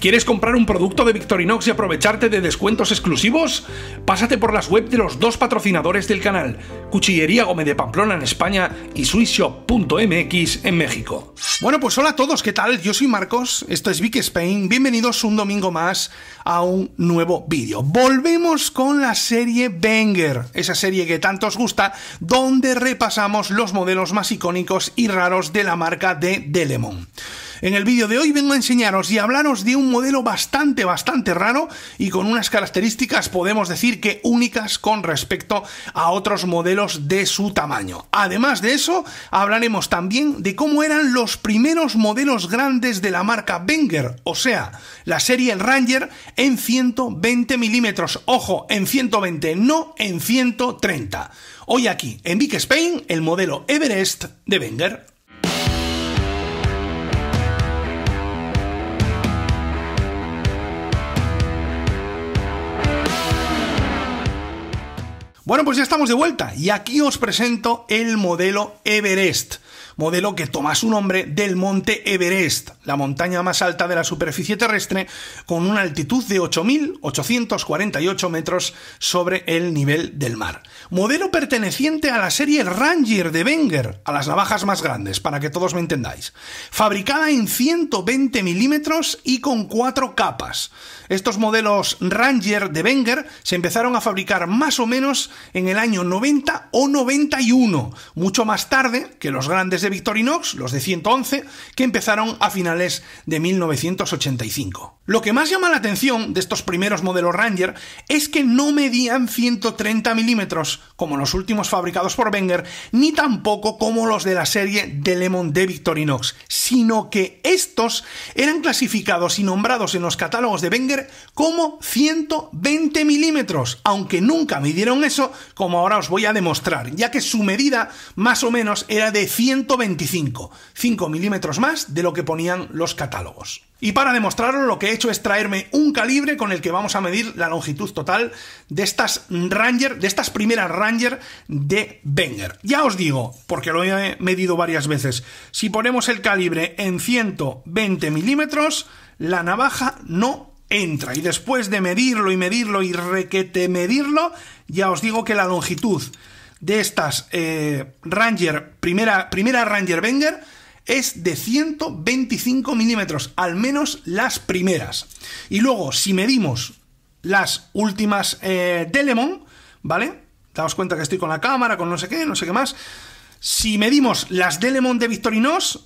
¿Quieres comprar un producto de Victorinox y aprovecharte de descuentos exclusivos? Pásate por las webs de los dos patrocinadores del canal, Cuchillería Gómez de Pamplona en España y SwissShop.mx en México. Bueno, pues hola a todos, ¿qué tal? Yo soy Marcos, esto es Vic Spain, bienvenidos un domingo más a un nuevo vídeo. Volvemos con la serie Banger, esa serie que tanto os gusta, donde repasamos los modelos más icónicos y raros de la marca de Delemon. En el vídeo de hoy vengo a enseñaros y hablaros de un modelo bastante, bastante raro y con unas características, podemos decir que únicas con respecto a otros modelos de su tamaño. Además de eso, hablaremos también de cómo eran los primeros modelos grandes de la marca Wenger, o sea, la serie Ranger en 120 milímetros. Ojo, en 120, no en 130. Hoy aquí, en Big Spain, el modelo Everest de Wenger. Bueno, pues ya estamos de vuelta y aquí os presento el modelo Everest modelo que toma su nombre del monte Everest, la montaña más alta de la superficie terrestre, con una altitud de 8.848 metros sobre el nivel del mar. Modelo perteneciente a la serie Ranger de Wenger, a las navajas más grandes, para que todos me entendáis. Fabricada en 120 milímetros y con cuatro capas. Estos modelos Ranger de Wenger se empezaron a fabricar más o menos en el año 90 o 91, mucho más tarde que los grandes de de Victorinox, los de 111, que empezaron a finales de 1985. Lo que más llama la atención de estos primeros modelos Ranger es que no medían 130 milímetros, como los últimos fabricados por Wenger, ni tampoco como los de la serie Lemon de Victorinox, sino que estos eran clasificados y nombrados en los catálogos de Wenger como 120 milímetros, aunque nunca midieron eso, como ahora os voy a demostrar, ya que su medida más o menos era de 125, 5 milímetros más de lo que ponían los catálogos. Y para demostrarlo lo que he hecho es traerme un calibre con el que vamos a medir la longitud total de estas Ranger, de estas primeras Ranger de Wenger. Ya os digo, porque lo he medido varias veces, si ponemos el calibre en 120 milímetros, la navaja no entra. Y después de medirlo y medirlo y requete medirlo, ya os digo que la longitud de estas eh, Ranger, primera, primera Ranger Wenger, es de 125 milímetros, al menos las primeras. Y luego, si medimos las últimas eh, Delemon, ¿vale? Daos cuenta que estoy con la cámara, con no sé qué, no sé qué más. Si medimos las Delemon de Victorinos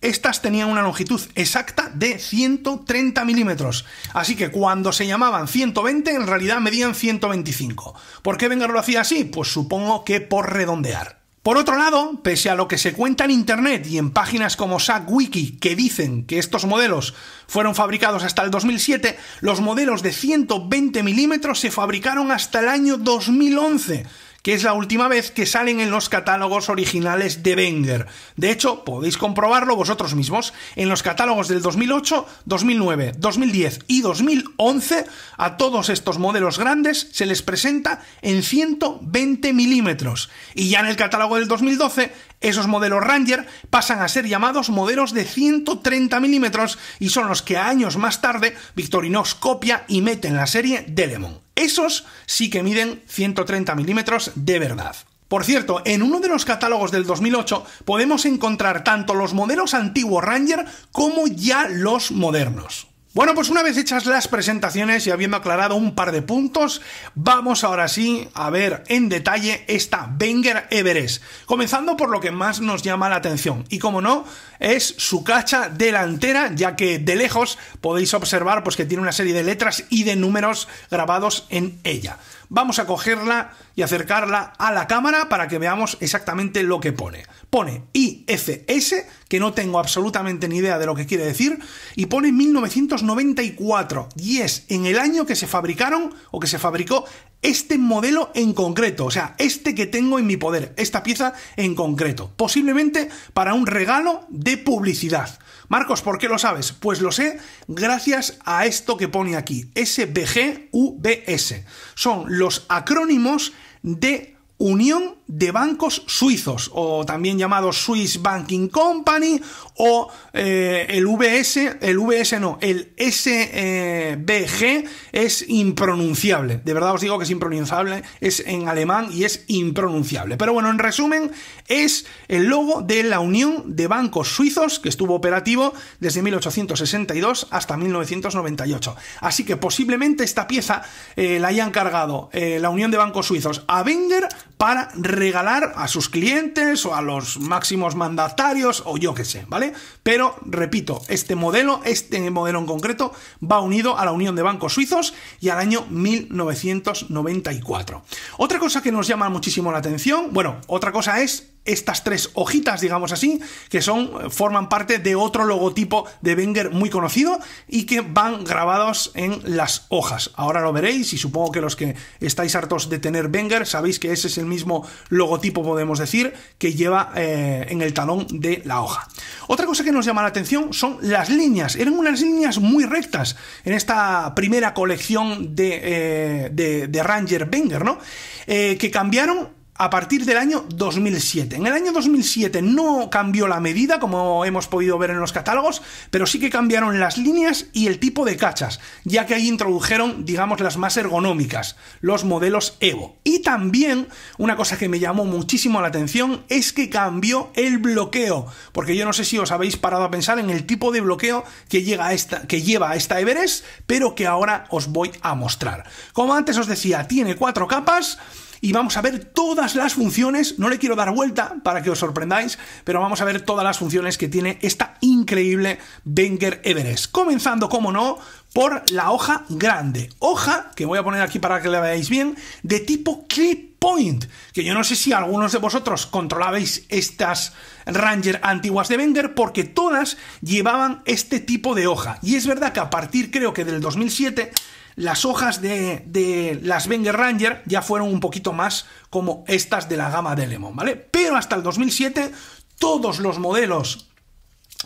estas tenían una longitud exacta de 130 milímetros. Así que cuando se llamaban 120, en realidad medían 125. ¿Por qué Vengar lo hacía así? Pues supongo que por redondear. Por otro lado, pese a lo que se cuenta en Internet y en páginas como SACWiki que dicen que estos modelos fueron fabricados hasta el 2007, los modelos de 120 milímetros se fabricaron hasta el año 2011 que es la última vez que salen en los catálogos originales de Wenger. De hecho, podéis comprobarlo vosotros mismos. En los catálogos del 2008, 2009, 2010 y 2011, a todos estos modelos grandes se les presenta en 120 milímetros. Y ya en el catálogo del 2012, esos modelos Ranger pasan a ser llamados modelos de 130 milímetros y son los que años más tarde Victorinox copia y mete en la serie Delemon. Esos sí que miden 130 milímetros de verdad. Por cierto, en uno de los catálogos del 2008 podemos encontrar tanto los modelos antiguos Ranger como ya los modernos. Bueno, pues una vez hechas las presentaciones y habiendo aclarado un par de puntos, vamos ahora sí a ver en detalle esta Wenger Everest. Comenzando por lo que más nos llama la atención, y como no, es su cacha delantera, ya que de lejos podéis observar pues, que tiene una serie de letras y de números grabados en ella. Vamos a cogerla y acercarla a la cámara para que veamos exactamente lo que pone. Pone IFS, que no tengo absolutamente ni idea de lo que quiere decir, y pone 1994, y es en el año que se fabricaron o que se fabricó este modelo en concreto, o sea, este que tengo en mi poder, esta pieza en concreto, posiblemente para un regalo de publicidad. Marcos, ¿por qué lo sabes? Pues lo sé gracias a esto que pone aquí, SBGUBS. Son los acrónimos de Unión de bancos suizos, o también llamado Swiss Banking Company, o eh, el VS, el VS no, el SBG e es impronunciable. De verdad os digo que es impronunciable, es en alemán y es impronunciable. Pero bueno, en resumen, es el logo de la Unión de Bancos Suizos, que estuvo operativo desde 1862 hasta 1998. Así que posiblemente esta pieza eh, la hayan cargado eh, la Unión de Bancos Suizos a Wenger para regalar a sus clientes o a los máximos mandatarios o yo qué sé, ¿vale? Pero, repito, este modelo, este modelo en concreto, va unido a la Unión de Bancos Suizos y al año 1994. Otra cosa que nos llama muchísimo la atención, bueno, otra cosa es estas tres hojitas, digamos así, que son eh, forman parte de otro logotipo de Wenger muy conocido y que van grabados en las hojas. Ahora lo veréis y supongo que los que estáis hartos de tener Wenger sabéis que ese es el mismo logotipo, podemos decir, que lleva eh, en el talón de la hoja. Otra cosa que nos llama la atención son las líneas. Eran unas líneas muy rectas en esta primera colección de, eh, Ranger Wenger, ¿no? que cambiaron a partir del año 2007. En el año 2007 no cambió la medida, como hemos podido ver en los catálogos, pero sí que cambiaron las líneas y el tipo de cachas, ya que ahí introdujeron, digamos, las más ergonómicas, los modelos Evo. Y también, una cosa que me llamó muchísimo la atención, es que cambió el bloqueo, porque yo no sé si os habéis parado a pensar en el tipo de bloqueo que, llega esta, que lleva a esta Everest, pero que ahora os voy a mostrar. Como antes os decía, tiene cuatro capas, y vamos a ver todas las funciones, no le quiero dar vuelta para que os sorprendáis, pero vamos a ver todas las funciones que tiene esta increíble Wenger Everest. Comenzando, como no, por la hoja grande. Hoja, que voy a poner aquí para que la veáis bien, de tipo clip point, que yo no sé si algunos de vosotros controlabais estas Ranger antiguas de Wenger porque todas llevaban este tipo de hoja. Y es verdad que a partir creo que del 2007 las hojas de, las Wenger Ranger ya fueron un poquito más como estas de la gama de Lemon, ¿vale? Pero hasta el 2007 todos los modelos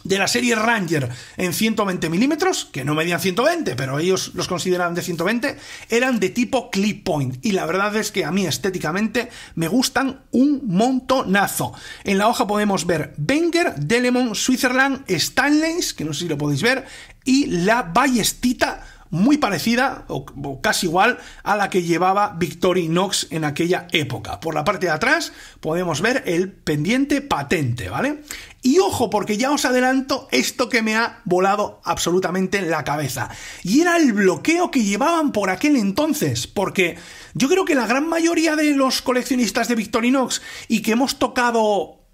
de la serie Ranger en 120 milímetros, que no medían 120, pero ellos los consideraban de 120, eran de tipo clip point. Y la verdad es que a mí estéticamente me gustan un montonazo. En la hoja podemos ver Wenger, Delemon, Switzerland, Stanleys, que no sé si lo podéis ver, y la ballestita muy parecida o, casi igual a la que llevaba Victorinox en aquella época. Por la parte de atrás podemos ver el pendiente patente, ¿vale? Y ojo, porque ya os adelanto esto que me ha volado absolutamente la cabeza. Y era el bloqueo que llevaban por aquel entonces, porque yo creo que la gran mayoría de los coleccionistas de Victorinox y que hemos tocado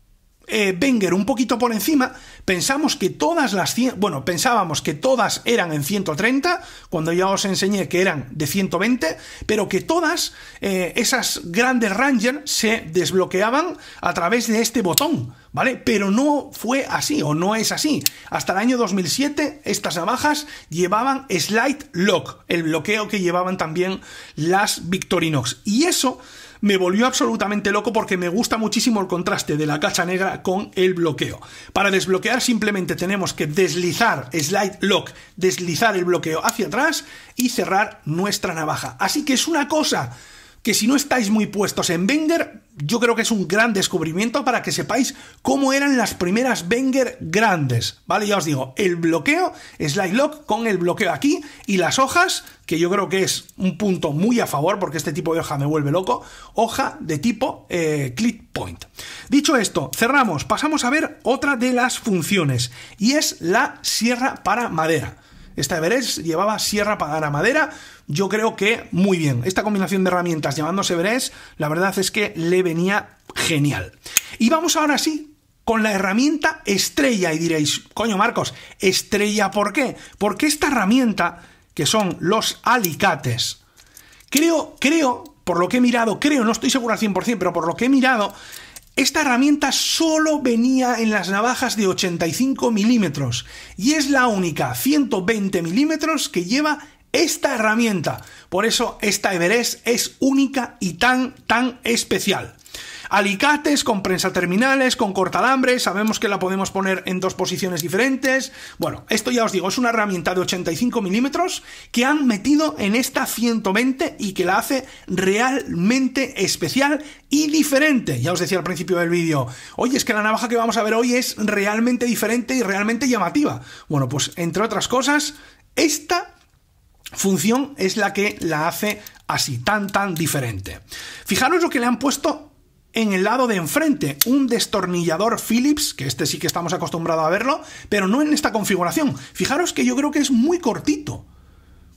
eh, un poquito por encima, pensamos que todas las bueno, pensábamos que todas eran en 130, cuando ya os enseñé que eran de 120, pero que todas eh, esas grandes Ranger se desbloqueaban a través de este botón, ¿vale? Pero no fue así o no es así. Hasta el año 2007 estas navajas llevaban slide lock, el bloqueo que llevaban también las Victorinox. Y eso me volvió absolutamente loco porque me gusta muchísimo el contraste de la cacha negra con el bloqueo. Para desbloquear simplemente tenemos que deslizar, slide lock, deslizar el bloqueo hacia atrás y cerrar nuestra navaja. Así que es una cosa que si no estáis muy puestos en Wenger, yo creo que es un gran descubrimiento para que sepáis cómo eran las primeras Wenger grandes, ¿vale? Ya os digo, el bloqueo, slide lock con el bloqueo aquí y las hojas, que yo creo que es un punto muy a favor porque este tipo de hoja me vuelve loco, hoja de tipo eh, clip point. Dicho esto, cerramos, pasamos a ver otra de las funciones y es la sierra para madera. Esta Everest llevaba sierra para madera, yo creo que muy bien. Esta combinación de herramientas llamándose Everest, la verdad es que le venía genial. Y vamos ahora sí con la herramienta estrella y diréis, coño Marcos, estrella, ¿por qué? Porque esta herramienta, que son los alicates, creo, creo, por lo que he mirado, creo, no estoy seguro al 100%, pero por lo que he mirado, esta herramienta solo venía en las navajas de 85 milímetros y es la única 120 milímetros que lleva esta herramienta. Por eso esta Everest es única y tan, tan especial alicates, con prensa terminales, con cortalambres, sabemos que la podemos poner en dos posiciones diferentes. Bueno, esto ya os digo, es una herramienta de 85 milímetros que han metido en esta 120 y que la hace realmente especial y diferente. Ya os decía al principio del vídeo, oye, es que la navaja que vamos a ver hoy es realmente diferente y realmente llamativa. Bueno, pues entre otras cosas, esta función es la que la hace así, tan, tan diferente. Fijaros lo que le han puesto en el lado de enfrente, un destornillador Phillips, que este sí que estamos acostumbrados a verlo, pero no en esta configuración. Fijaros que yo creo que es muy cortito,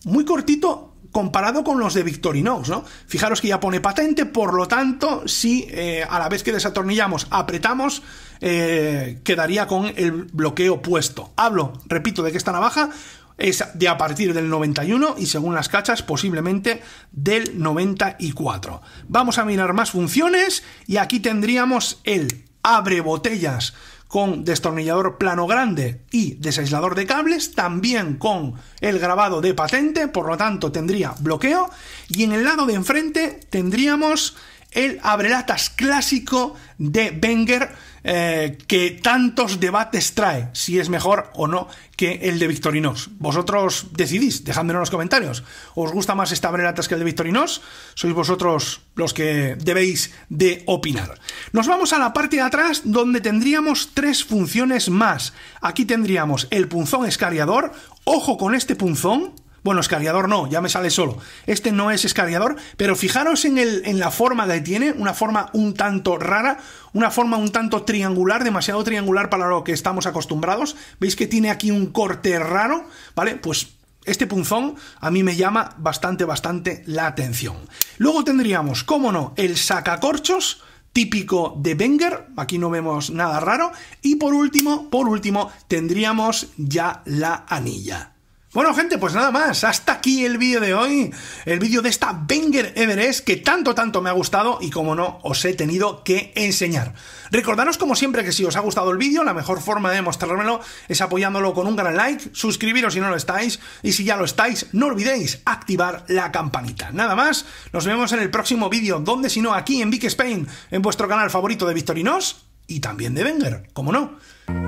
muy cortito comparado con los de Victorinox, ¿no? Fijaros que ya pone patente, por lo tanto, si eh, a la vez que desatornillamos apretamos, eh, quedaría con el bloqueo puesto. Hablo, repito, de que esta navaja es de a partir del 91 y según las cachas posiblemente del 94. Vamos a mirar más funciones y aquí tendríamos el abre botellas con destornillador plano grande y desaislador de cables, también con el grabado de patente, por lo tanto tendría bloqueo y en el lado de enfrente tendríamos el abrelatas clásico de Wenger eh, que tantos debates trae, si es mejor o no que el de Victorinos. Vosotros decidís, dejádmelo en los comentarios. ¿Os gusta más este abrelatas que el de Victorinos? Sois vosotros los que debéis de opinar. Nos vamos a la parte de atrás donde tendríamos tres funciones más. Aquí tendríamos el punzón escariador. Ojo con este punzón, bueno, escariador no, ya me sale solo. Este no es escariador, pero fijaros en, el, en la forma que tiene, una forma un tanto rara, una forma un tanto triangular, demasiado triangular para lo que estamos acostumbrados. ¿Veis que tiene aquí un corte raro? ¿Vale? Pues este punzón a mí me llama bastante, bastante la atención. Luego tendríamos, cómo no, el sacacorchos típico de Wenger, aquí no vemos nada raro, y por último, por último, tendríamos ya la anilla. Bueno, gente, pues nada más. Hasta aquí el vídeo de hoy. El vídeo de esta Wenger Everest que tanto, tanto me ha gustado y como no, os he tenido que enseñar. Recordaros como siempre que si os ha gustado el vídeo, la mejor forma de mostrármelo es apoyándolo con un gran like, suscribiros si no lo estáis y si ya lo estáis, no olvidéis activar la campanita. Nada más, nos vemos en el próximo vídeo, donde si no aquí en Big Spain, en vuestro canal favorito de Victorinos y también de Wenger, como no.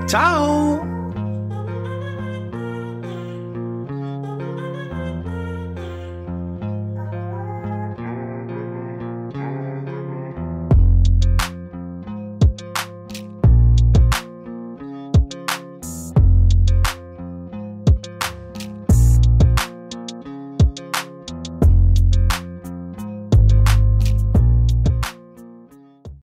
¡Chao!